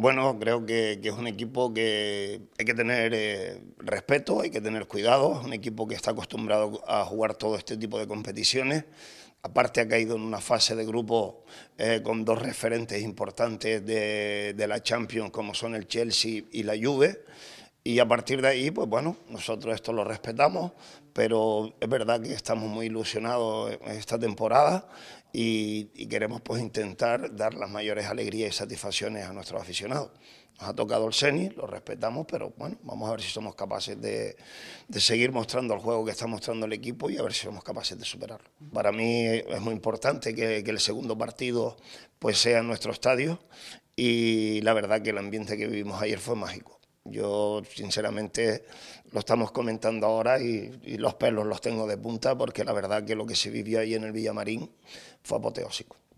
Bueno, creo que, es un equipo que hay que tener eh, respeto, hay que tener cuidado, es un equipo que está acostumbrado a jugar todo este tipo de competiciones. Aparte ha caído en una fase de grupo eh, con dos referentes importantes de, de la Champions como son el Chelsea y la Juve. Y a partir de ahí, pues bueno, nosotros esto lo respetamos, pero es verdad que estamos muy ilusionados en esta temporada y, queremos pues intentar dar las mayores alegrías y satisfacciones a nuestros aficionados. Nos ha tocado el CENI, lo respetamos, pero bueno, vamos a ver si somos capaces de, seguir mostrando el juego que está mostrando el equipo y a ver si somos capaces de superarlo. Para mí es muy importante que, que el segundo partido pues sea en nuestro estadio y la verdad que el ambiente que vivimos ayer fue mágico. Yo, sinceramente, lo estamos comentando ahora y, los pelos los tengo de punta porque la verdad que lo que se vivió ahí en el Villamarín fue apoteósico.